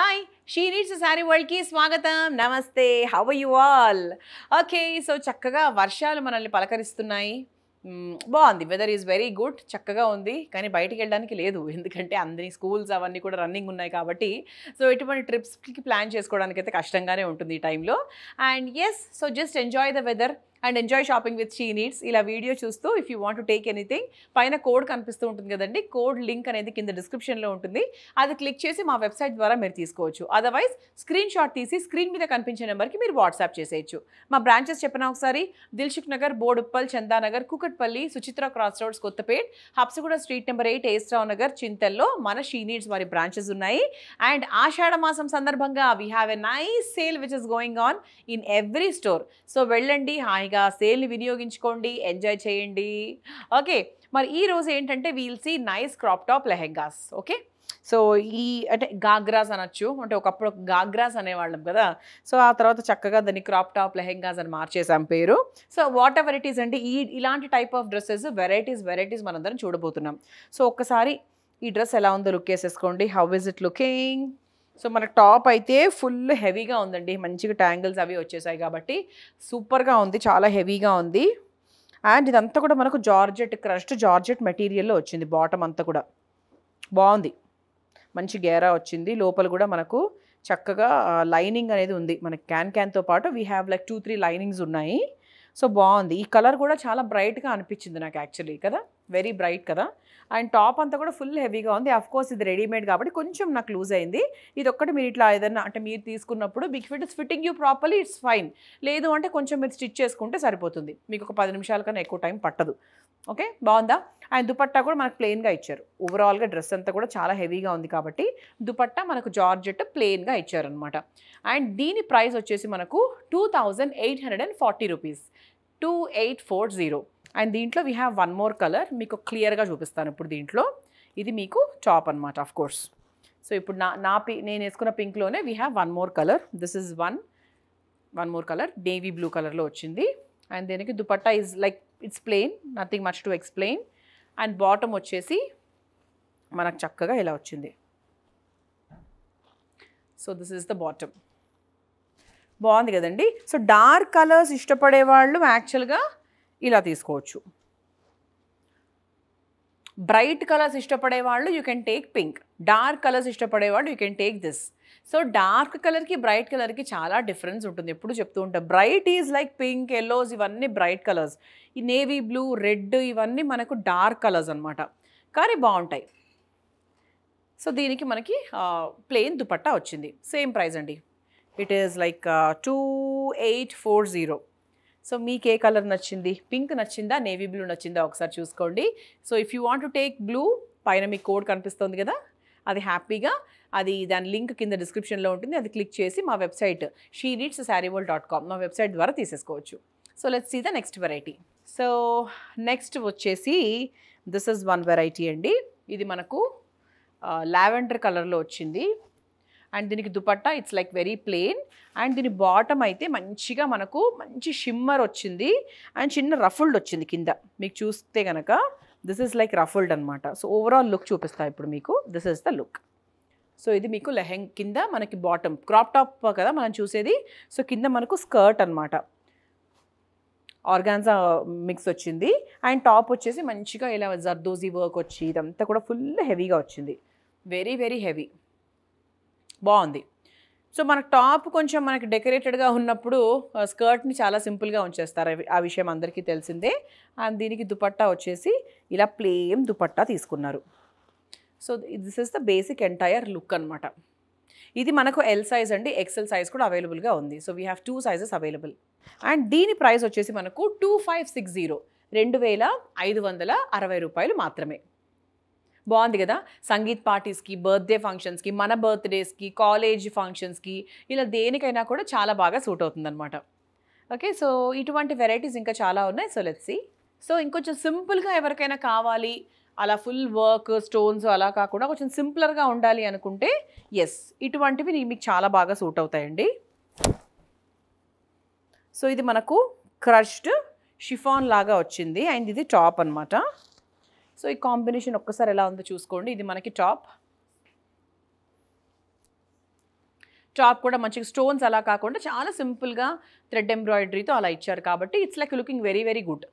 hi She Reads sari వరల్డ్కి స్వాగతం నమస్తే how you all okay so చక్కగా వర్షాలు మనల్ని పలకరిస్తున్నాయి hmm, బాగుంది వెదర్ ఈజ్ వెరీ గుడ్ చక్కగా ఉంది కానీ బయటికి వెళ్ళడానికి లేదు ఎందుకంటే అందరి స్కూల్స్ అవన్నీ కూడా రన్నింగ్ ఉన్నాయి కాబట్టి సో ఎటువంటి ట్రిప్స్కి ప్లాన్ చేసుకోవడానికి అయితే కష్టంగానే ఉంటుంది ఈ టైంలో and yes so just enjoy the weather and enjoy shopping with She Needs ఇలా వీడియో చూస్తూ if you want to take anything పైన కోడ్ కనిపిస్తూ ఉంటుంది కదండి కోడ్ లింక్ అనేది కింద డిస్క్రిప్షన్లో ఉంటుంది అది క్లిక్ చేసి మా వెబ్సైట్ ద్వారా మీరు తీసుకోవచ్చు అదర్వైజ్ స్క్రీన్ షాట్ తీసి స్క్రీన్ మీద కనిపించే నెంబర్కి మీరు వాట్సాప్ చేసేయచ్చు మా బ్రాంచెస్ చెప్పిన ఒకసారి Dilsukhnagar Boduppal Chandanagar Kukatpally Suchitra cross roads Kothapet Habsiguda street number eight A S Rao Nagar చింతల్లో మన షీ నీడ్స్ వారి బ్రాంచెస్ ఉన్నాయి అండ్ ఆషాఢ మాసం సందర్భంగా we have a nice sale which is going on in every store so వెళ్ళండి హాయి హాయిగా సేల్ని వినియోగించుకోండి ఎంజాయ్ చేయండి ఓకే మరి ఈ రోజు ఏంటంటే we'll see nice crop top lehengas okay so ఈ అంటే గాగ్రాస్ అనొచ్చు అంటే ఒకప్పుడు గాగ్రాస్ అనేవాళ్ళం కదా సో ఆ తర్వాత చక్కగా దాన్ని క్రాప్ టాప్ లెహెంగాస్ అని మార్చేసాం పేరు సో వాట్ ఎవర్ ఇటీస్ అంటే ఈ ఇలాంటి type of dresses varieties varieties మనందరం చూడబోతున్నాం సో ఒక్కసారి ఈ డ్రెస్ ఎలా ఉందో లుక్ వేసేసుకోండి how is it looking so మనకు టాప్ అయితే ఫుల్ హెవీగా ఉందండి మంచిగా ట్యాంగిల్స్ అవి వచ్చేసాయి కాబట్టి సూపర్గా ఉంది చాలా హెవీగా ఉంది అండ్ ఇదంతా కూడా మనకు జార్జెట్ క్రష్డ్ జార్జెట్ మెటీరియల్లో వచ్చింది బాటమ్ అంతా కూడా బాగుంది మంచి గేరా వచ్చింది లోపల కూడా మనకు చక్కగా లైనింగ్ అనేది ఉంది మనకి క్యాన్ క్యాన్తో పాటు we have like two three linings ఉన్నాయి సో బాగుంది ఈ కలర్ కూడా చాలా బ్రైట్గా అనిపించింది నాకు యాక్చువల్లీ కదా వెరీ బ్రైట్ కదా అండ్ టాప్ అంతా కూడా ఫుల్ హెవీగా ఉంది అఫ్ కోర్స్ ఇది రెడీమేడ్ కాబట్టి కొంచెం నాకు లూజ్ అయింది ఇది ఒక్కటి మీరు ఇట్లా ఏదైనా అంటే మీరు తీసుకున్నప్పుడు big fit is fitting you properly it's fine లేదు అంటే కొంచెం మీరు స్టిచ్ చేసుకుంటే సరిపోతుంది మీకు ఒక పది నిమిషాల కన్నా ఎక్కువ టైం పట్టదు ఓకే బాగుందా అండ్ దుపట్టా కూడా మనకు ప్లెయిన్గా ఇచ్చారు ఓవరాల్గా డ్రెస్ అంతా కూడా చాలా హెవీగా ఉంది కాబట్టి దుపట్టా మనకు జార్జెట్ ప్లెయిన్గా ఇచ్చారనమాట అండ్ దీని ప్రైస్ వచ్చేసి మనకు two thousand eight hundred and forty rupees two eight four zero and దీంట్లో we have one more colour మీకు క్లియర్గా చూపిస్తాను ఇప్పుడు దీంట్లో ఇది మీకు చాప్ అనమాట ఆఫ్ కోర్స్ సో ఇప్పుడు నా నా పి నేను వేసుకున్న పింక్లోనే we have one more colour this is one one more colour navy blue కలర్లో వచ్చింది అండ్ దీనికి dupatta is like it's plain nothing much to explain and bottom వచ్చేసి మనకు చక్కగా ఇలా వచ్చింది so this is the bottom బాగుంది కదండి సో డార్క్ కలర్స్ ఇష్టపడే వాళ్ళు యాక్చువల్గా ఇలా తీసుకోవచ్చు బ్రైట్ కలర్స్ ఇష్టపడే వాళ్ళు you can take pink dark colours ఇష్టపడే వాళ్ళు you can take this so dark కలర్కి బ్రైట్ కలర్కి చాలా డిఫరెన్స్ ఉంటుంది ఎప్పుడు చెప్తూ ఉంటాం bright is like pink yellows ఇవన్నీ బ్రైట్ కలర్స్ ఈ నేవీ బ్లూ రెడ్ ఇవన్నీ మనకు డార్క్ కలర్స్ అనమాట కానీ బాగుంటాయి సో దీనికి మనకి ప్లెయిన్ దుపట్టా వచ్చింది సేమ్ ప్రైస్ అండి it is like two eight four zero so మీకు ఏ కలర్ నచ్చింది పింక్ నచ్చిందా నేవీ బ్లూ నచ్చిందా ఒకసారి చూసుకోండి so if you want to take blue పైన మీకు కోడ్ కనిపిస్తుంది కదా అది హ్యాపీగా అది దాని లింక్ కింద డిస్క్రిప్షన్లో ఉంటుంది అది క్లిక్ చేసి మా వెబ్సైట్ షీ రీడ్స్ శారీవల్ డాట్ కామ్ మా వెబ్సైట్ ద్వారా తీసేసుకోవచ్చు so let's see the next variety so next వచ్చేసి దిస్ ఇస్ వన్ వెరైటీ అండి ఇది మనకు లావెండర్ uh, కలర్లో వచ్చింది అండ్ దీనికి dupatta it's like very plain and దీని బాటమ్ అయితే మంచిగా మనకు మంచి షిమ్మర్ వచ్చింది అండ్ చిన్న రఫుల్డ్ వచ్చింది కింద మీకు చూస్తే కనుక దిస్ ఇస్ లైక్ రఫుల్డ్ అనమాట సో ఓవరాల్ లుక్ చూపిస్తా ఇప్పుడు మీకు this is the look so ఇది మీకు లెహెంగ్ కింద మనకి బాటమ్ క్రాప్ టాప్ కదా మనం చూసేది సో కింద మనకు స్కర్ట్ అనమాట ఆర్గాన్జా మిక్స్ వచ్చింది అండ్ టాప్ వచ్చేసి మంచిగా ఇలా జర్దోజీ వర్క్ వచ్చి ఇదంతా కూడా ఫుల్ హెవీగా వచ్చింది వెరీ వెరీ హెవీ బాగుంది సో మనకు టాప్ కొంచెం మనకి డెకరేటెడ్గా ఉన్నప్పుడు స్కర్ట్ని చాలా సింపుల్గా ఉంచేస్తారు ఆ విషయం అందరికీ తెలిసిందే అండ్ దీనికి దుపట్టా వచ్చేసి ఇలా ప్లేన్ దుపట్టా తీసుకున్నారు so this is the basic entire look అనమాట ఇది మనకు ఎల్ సైజ్ అండి ఎక్సెల్ సైజ్ కూడా అవైలబుల్గా ఉంది so we have two sizes available and దీని ప్రైస్ వచ్చేసి మనకు టూ ఫైవ్ సిక్స్ జీరో రెండు వేల ఐదు వందల అరవై రూపాయలు మాత్రమే బాగుంది కదా సంగీత్ పార్టీస్కి బర్త్డే ఫంక్షన్స్కి మన బర్త్డేస్కి కాలేజ్ ఫంక్షన్స్కి ఇలా దేనికైనా కూడా చాలా బాగా సూట్ అవుతుందన్నమాట ఓకే సో ఇటువంటి వెరైటీస్ ఇంకా చాలా ఉన్నాయి సో లెట్స్ సో ఇంకొంచెం సింపుల్గా ఎవరికైనా కావాలి అలా ఫుల్ వర్క్ స్టోన్స్ అలా కాకుండా కొంచెం సింప్లర్గా ఉండాలి అనుకుంటే ఎస్ ఇటువంటివి మీకు చాలా బాగా సూట్ అవుతాయండి సో ఇది మనకు క్రష్డ్ షిఫాన్ లాగా వచ్చింది అండ్ ఇది టాప్ అనమాట సో ఈ కాంబినేషన్ ఒక్కసారి ఎలా ఉందో చూసుకోండి ఇది మనకి టాప్ టాప్ కూడా మంచి స్టోన్స్ అలా కాకుండా చాలా సింపుల్గా థ్రెడ్ ఎంబ్రాయిడరీతో అలా ఇచ్చారు కాబట్టి it's like looking very very good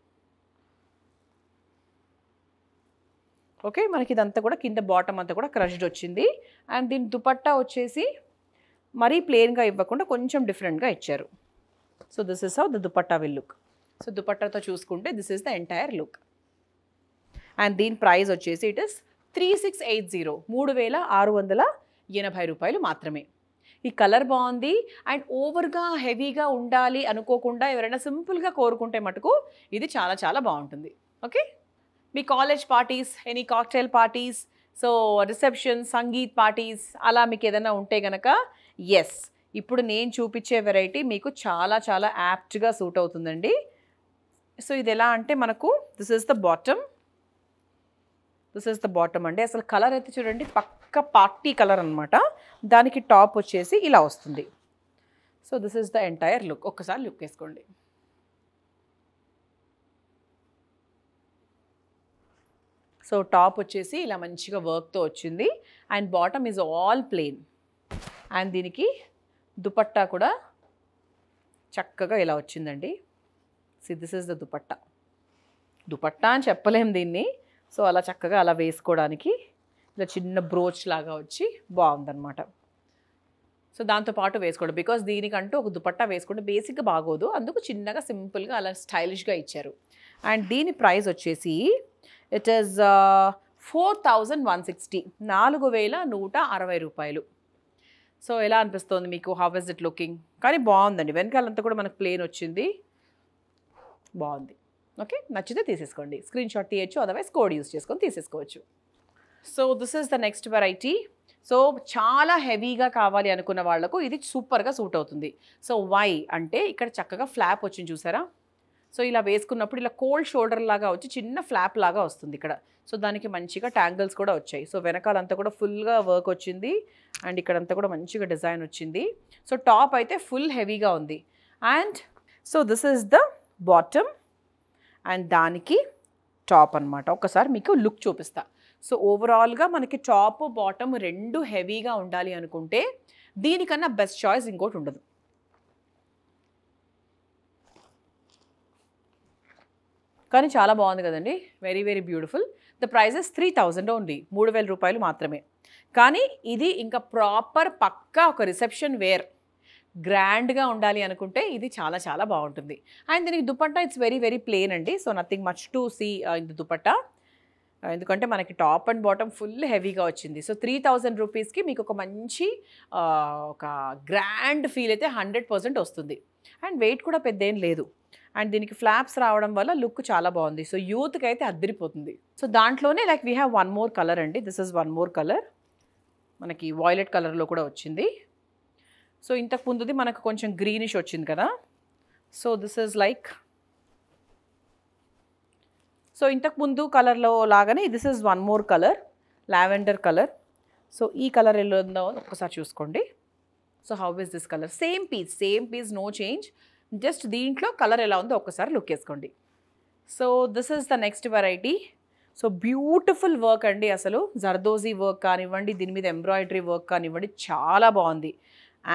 okay మనకి ఇదంతా కూడా కింద బాటమ్ అంతా కూడా క్రష్డ్ వచ్చింది అండ్ దీని దుపట్టా వచ్చేసి మరీ ప్లెయిన్గా ఇవ్వకుండా కొంచెం డిఫరెంట్గా ఇచ్చారు so this is how the dupatta will look so దుపట్టాతో చూసుకుంటే this is the entire look and దీని ప్రైస్ వచ్చేసి it is three six eight zero మూడు వేల ఆరు వందల ఎనభై రూపాయలు మాత్రమే ఈ కలర్ బాగుంది అండ్ ఓవర్గా హెవీగా ఉండాలి అనుకోకుండా ఎవరైనా సింపుల్గా కోరుకుంటే మటుకు ఇది చాలా చాలా బాగుంటుంది ఓకే మీ college parties any cocktail parties so reception sangeet parties అలా మీకు ఏదైనా ఉంటే గనక ఎస్ ఇప్పుడు నేను చూపించే వెరైటీ మీకు చాలా చాలా యాప్ట్గా సూట్ అవుతుందండి సో ఇది ఎలా అంటే మనకు this is the bottom this is the bottom అండి అసలు కలర్ అయితే చూడండి పక్క పార్టీ కలర్ అనమాట దానికి టాప్ వచ్చేసి ఇలా వస్తుంది so this is the entire look ఒక్కసారి లుక్ వేసుకోండి సో టాప్ వచ్చేసి ఇలా మంచిగా వర్క్తో వచ్చింది and bottom is all plain and దీనికి దుపట్టా కూడా చక్కగా ఇలా వచ్చిందండి see this is the dupatta dupatta అని చెప్పలేము దీన్ని సో అలా చక్కగా అలా వేసుకోవడానికి ఇలా చిన్న బ్రోచ్ లాగా వచ్చి బాగుందనమాట సో దాంతోపాటు వేసుకోండి బికాస్ దీనికంటూ ఒక దుపట్టా వేసుకుంటే బేసిక్గా బాగోదు అందుకు చిన్నగా సింపుల్గా అలా స్టైలిష్గా ఇచ్చారు అండ్ దీని ప్రైస్ వచ్చేసి it is four thousand one sixty నాలుగు వేల నూట అరవై రూపాయలు సో ఎలా అనిపిస్తుంది మీకు హౌ ఇస్ ఇట్ లుకింగ్ కానీ బాగుందండి వెనకాలంతా కూడా మనకు ప్లేన్ వచ్చింది బాగుంది ఓకే నచ్చితే తీసేసుకోండి స్క్రీన్ షాట్ తీయచ్చు అదర్వైజ్ కోడ్ యూస్ చేసుకొని తీసేసుకోవచ్చు so this is the next variety so చాలా హెవీగా కావాలి అనుకున్న వాళ్లకు ఇది సూపర్గా సూట్ అవుతుంది సో వై అంటే ఇక్కడ చక్కగా ఫ్లాప్ వచ్చింది చూసారా సో ఇలా వేసుకున్నప్పుడు ఇలా కోల్డ్ షోల్డర్ లాగా వచ్చి చిన్న ఫ్లాప్ లాగా వస్తుంది ఇక్కడ సో దానికి మంచిగా ట్యాంగిల్స్ కూడా వచ్చాయి సో వెనకాలంతా కూడా ఫుల్గా వర్క్ వచ్చింది అండ్ ఇక్కడంతా కూడా మంచిగా డిజైన్ వచ్చింది సో టాప్ అయితే ఫుల్ హెవీగా ఉంది and so this is the bottom and దానికి టాప్ అనమాట ఒకసారి మీకు లుక్ చూపిస్తా సో ఓవరాల్గా మనకి టాప్ బాటమ్ రెండు హెవీగా ఉండాలి అనుకుంటే దీనికన్నా బెస్ట్ చాయిస్ ఇంకోటి ఉండదు కానీ చాలా బాగుంది కదండి very very beautiful the prices three thousand only మూడు వేల రూపాయలు మాత్రమే కానీ ఇది ఇంకా ప్రాపర్ పక్కా ఒక రిసెప్షన్ వేర్ గ్రాండ్గా ఉండాలి అనుకుంటే ఇది చాలా చాలా బాగుంటుంది అండ్ దీనికి dupatta it's very very plain అండి so nothing much to see ఇది దుపట్టా ఎందుకంటే మనకి టాప్ అండ్ బాటమ్ ఫుల్ హెవీగా వచ్చింది సో త్రీ థౌజండ్ రూపీస్కి మీకు ఒక మంచి ఒక గ్రాండ్ ఫీల్ అయితే హండ్రెడ్ పర్సెంట్ వస్తుంది అండ్ వెయిట్ కూడా పెద్ద ఏం లేదు అండ్ దీనికి ఫ్లాప్స్ రావడం వల్ల లుక్ చాలా బాగుంది సో యూత్కి అయితే అద్దరిపోతుంది సో దాంట్లోనే like we have one more colour అండి this is one more colour మనకి వాయిలెట్ కలర్లో కూడా వచ్చింది సో ఇంతకు ముందుది మనకు కొంచెం గ్రీనిష్ వచ్చింది కదా so this is like so ఇంతకు ముందు కలర్లో లాగానే this is one more colour lavender colour so ఈ కలర్ ఎలా ఉందో ఒక్కసారి చూసుకోండి so how is this colour same piece same piece no change just దీంట్లో కలర్ ఎలా ఉందో ఒక్కసారి లుక్ వేసుకోండి so this is the next variety so beautiful work అండి అసలు జర్దోజీ వర్క్ కానివ్వండి దీని మీద ఎంబ్రాయిడరీ వర్క్ కానివ్వండి చాలా బాగుంది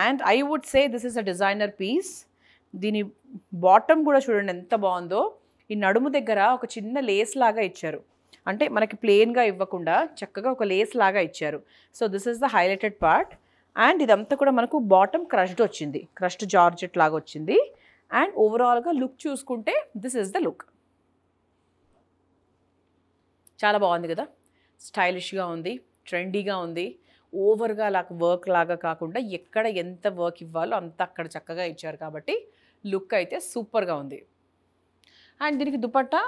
and I would say this is a designer piece దీని బాటమ్ కూడా చూడండి ఎంత బాగుందో ఈ నడుము దగ్గర ఒక చిన్న లేస్ లాగా ఇచ్చారు అంటే మనకి ప్లెయిన్గా ఇవ్వకుండా చక్కగా ఒక లేస్ లాగా ఇచ్చారు so this is the highlighted part and ఇదంతా కూడా మనకు బాటమ్ క్రష్డ్ వచ్చింది క్రష్డ్ జార్జెట్ లాగా వచ్చింది అండ్ ఓవరాల్గా లుక్ చూసుకుంటే దిస్ ఇస్ ద లుక్ చాలా బాగుంది కదా స్టైలిష్గా ఉంది ట్రెండీగా ఉంది ఓవర్గా లాక్ వర్క్ లాగా కాకుండా ఎక్కడ ఎంత వర్క్ ఇవ్వాలో అంత అక్కడ చక్కగా ఇచ్చారు కాబట్టి లుక్ అయితే సూపర్గా ఉంది అండ్ దీనికి దుపట్టా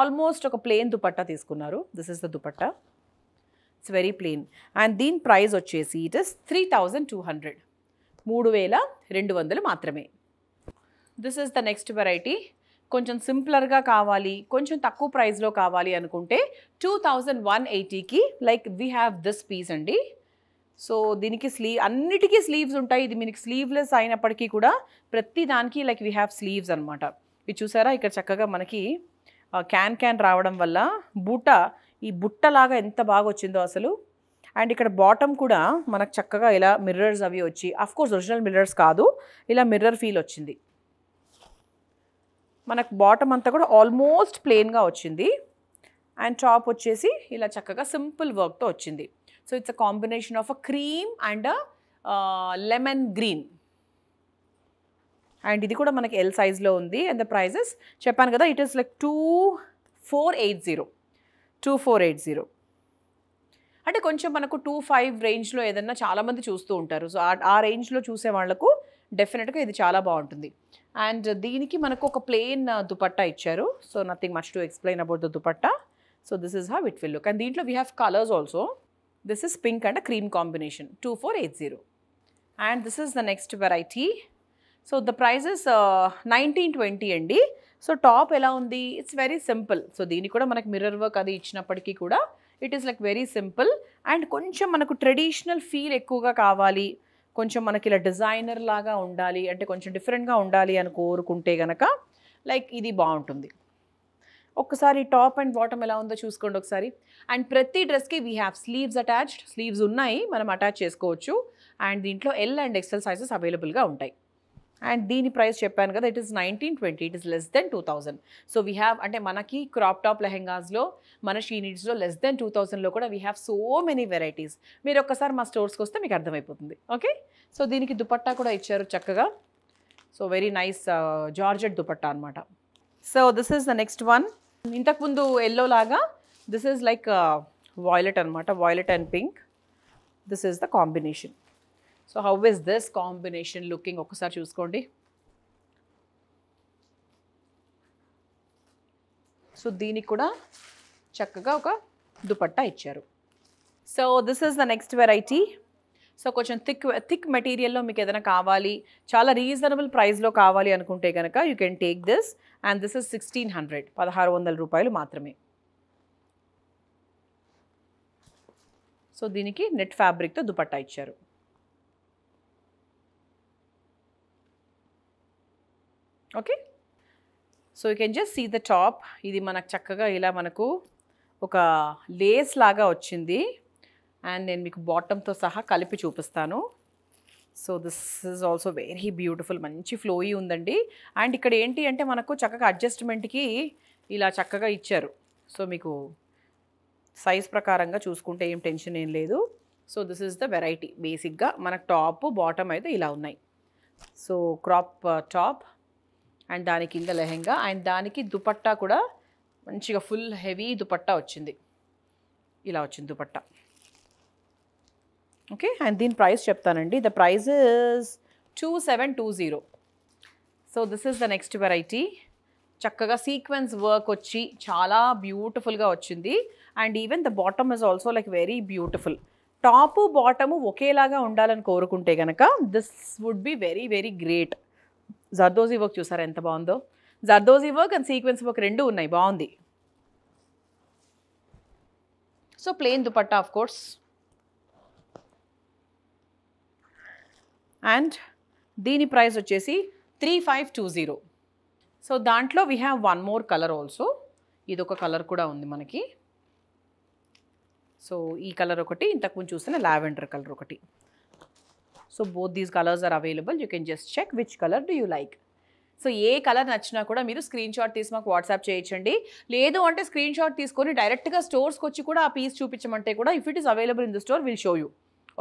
ఆల్మోస్ట్ ఒక ప్లెయిన్ దుపట్టా తీసుకున్నారు this is the dupatta it's very plain and దీని ప్రైస్ వచ్చేసి it is three thousand two hundred మూడు వేల రెండు వందలు మాత్రమే this is the next variety కొంచెం సింప్లర్గా కావాలి కొంచెం తక్కువ ప్రైస్లో కావాలి అనుకుంటే టూ థౌజండ్ వన్ ఎయిటీకి like we have this piece అండి సో దీనికి స్లీవ్ అన్నిటికీ స్లీవ్స్ ఉంటాయి ఇది మీకు స్లీవ్లెస్ అయినప్పటికీ కూడా ప్రతి దానికి లైక్ వీ హ్యావ్ స్లీవ్స్ అనమాట ఇది చూసారా ఇక్కడ చక్కగా మనకి క్యాన్ క్యాన్ రావడం వల్ల బూట ఈ బుట్టలాగా ఎంత బాగా వచ్చిందో అసలు అండ్ ఇక్కడ బాటమ్ కూడా మనకు చక్కగా ఇలా మిర్రర్స్ అవి వచ్చి అఫ్కోర్స్ ఒరిజినల్ మిర్రర్స్ కాదు ఇలా మిర్రర్ ఫీల్ వచ్చింది మనకు బాటమ్ అంతా కూడా ఆల్మోస్ట్ ప్లెయిన్గా వచ్చింది అండ్ టాప్ వచ్చేసి ఇలా చక్కగా సింపుల్ వర్క్తో వచ్చింది so it's a combination of a cream and lemon green and ఇది కూడా మనకి ఎల్ సైజ్లో ఉంది అండ్ ద ప్రైజెస్ చెప్పాను కదా it is like two four eight zero two four eight zero అంటే కొంచెం మనకు టూ ఫైవ్ రేంజ్లో ఏదన్నా చాలామంది చూస్తూ ఉంటారు సో ఆ రేంజ్లో చూసే వాళ్లకు డెఫినెట్గా ఇది చాలా బాగుంటుంది అండ్ దీనికి మనకు ఒక ప్లెయిన్ దుపట్టా ఇచ్చారు so nothing much to explain about the dupatta so this is how it will look and దీంట్లో we have colours also this is pink and cream combination two four eight zero and this is the next variety so the prices nineteen twenty అండి so top ఎలా ఉంది it's very simple so దీనికి కూడా మనకి mirror work అది ఇచ్చినప్పటికీ కూడా it is like very simple and కొంచెం మనకు ట్రెడిషనల్ ఫీల్ ఎక్కువగా కావాలి కొంచెం మనకి ఇలా డిజైనర్ లాగా ఉండాలి అంటే కొంచెం డిఫరెంట్గా ఉండాలి అని కోరుకుంటే గనక లైక్ ఇది బాగుంటుంది ఒక్కసారి టాప్ అండ్ బాటమ్ ఎలా ఉందో చూసుకోండి ఒకసారి అండ్ ప్రతి డ్రెస్కి we have sleeves attached sleeves ఉన్నాయి మనం అటాచ్ చేసుకోవచ్చు అండ్ దీంట్లో ఎల్ అండ్ ఎక్సెల్ సైజెస్ అవైలబుల్గా ఉంటాయి అండ్ దీని ప్రైస్ చెప్పాను కదా it is nineteen twenty it is less than two thousand so we have అంటే మనకి క్రాప్ టాప్ లెహెంగాస్లో మన షీనిట్స్లో లెస్ దెన్ టూ థౌసండ్లో కూడా we have so many varieties మీరు ఒక్కసారి మా స్టోర్స్కి వస్తే మీకు అర్థమైపోతుంది ఓకే సో దీనికి దుపట్టా కూడా ఇచ్చారు చక్కగా so very nice georgette dupatta అనమాట so this is the next one ఇంతకుముందు ఎల్లో లాగా దిస్ ఈజ్ లైక్ వాయిలెట్ అనమాట violet and pink this is the combination so how is this combination looking ఒకసారి చూసుకోండి సో దీనికి కూడా చక్కగా ఒక దుపట్టా ఇచ్చారు so this is the next variety so కొంచెం థిక్ థిక్ మెటీరియల్లో మీకు ఏదైనా కావాలి చాలా రీజనబుల్ ప్రైస్లో కావాలి అనుకుంటే కనుక you can take this and this is sixteen hundred పదహారు వందల రూపాయలు మాత్రమే సో దీనికి నెట్ ఫ్యాబ్రిక్తో దుపట్టా ఇచ్చారు okay so you can just see the top ఇది మనకు చక్కగా ఇలా మనకు ఒక లేస్ లాగా వచ్చింది అండ్ నేను మీకు బాటంతో సహా కలిపి చూపిస్తాను so this is also very beautiful మంచి ఫ్లోయి ఉందండి అండ్ ఇక్కడ ఏంటి అంటే మనకు చక్కగా అడ్జస్ట్మెంట్కి ఇలా చక్కగా ఇచ్చారు సో మీకు సైజ్ ప్రకారంగా చూసుకుంటే ఏం టెన్షన్ ఏం లేదు so this is the variety బేసిక్గా మనకు టాప్ బాటమ్ అయితే ఇలా ఉన్నాయి సో క్రాప్ టాప్ అండ్ దాని కింద లెహెంగా అండ్ దానికి దుపట్టా కూడా మంచిగా ఫుల్ హెవీ దుపట్టా వచ్చింది ఇలా వచ్చింది దుపట్టా ఓకే అండ్ దీని ప్రైస్ చెప్తానండి the price two seven two zero so this is the next variety చక్కగా సీక్వెన్స్ వర్క్ వచ్చి చాలా బ్యూటిఫుల్గా వచ్చింది and even the bottom is also like very beautiful top bottom ఒకేలాగా ఉండాలని కోరుకుంటే కనుక this would be very very great zardozi work చూసారా ఎంత బాగుందో zardozi work and sequence work రెండు ఉన్నాయి బాగుంది so plain dupatta of course and దీని ప్రైస్ వచ్చేసి three five two zero so దాంట్లో we have one more colour also ఇదొక కలర్ కూడా ఉంది మనకి సో ఈ కలర్ ఒకటి ఇంతకుముందు చూసిన లావెండర్ కలర్ ఒకటి so both these colours are available you can just check which colour do you like so ఏ కలర్ నచ్చినా కూడా మీరు స్క్రీన్ షాట్ తీసి మాకు వాట్సాప్ చేయించండి లేదు అంటే స్క్రీన్ షాట్ తీసుకొని డైరెక్ట్గా స్టోర్స్కి వచ్చి కూడా ఆ పీస్ చూపించమంటే కూడా if it is available in the store will show you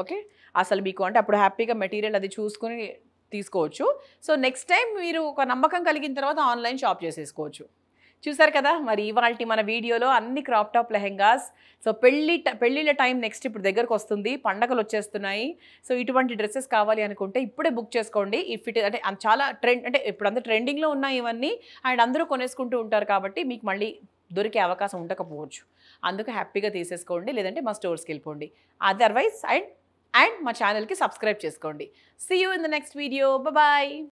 okay అసలు మీకు అంటే అప్పుడు హ్యాపీగా మెటీరియల్ అది చూసుకొని తీసుకోవచ్చు సో నెక్స్ట్ టైం మీరు ఒక నమ్మకం కలిగిన తర్వాత ఆన్లైన్ షాప్ చేసేసుకోవచ్చు చూసారు కదా మరి ఇవాళ మన వీడియోలో అన్ని క్రాప్ టాప్ లెహెంగాస్ సో పెళ్ళి పెళ్ళిళ్ళ టైం నెక్స్ట్ ఇప్పుడు దగ్గరకు వస్తుంది పండగలు వచ్చేస్తున్నాయి సో ఇటువంటి డ్రెస్సెస్ కావాలి అనుకుంటే ఇప్పుడే బుక్ చేసుకోండి ఇఫ్ ఇట్ అంటే చాలా ట్రెండ్ అంటే ఇప్పుడు అందరూ ట్రెండింగ్లో ఉన్నాయి ఇవన్నీ అండ్ అందరూ కొనేసుకుంటూ ఉంటారు కాబట్టి మీకు మళ్ళీ దొరికే అవకాశం ఉండకపోవచ్చు అందుకు హ్యాపీగా తీసేసుకోండి లేదంటే మా స్టోర్స్కి వెళ్ళిపోండి అదర్వైజ్ అండ్ అండ్ మా ఛానల్కి సబ్స్క్రైబ్ చేసుకోండి see you in the next video bye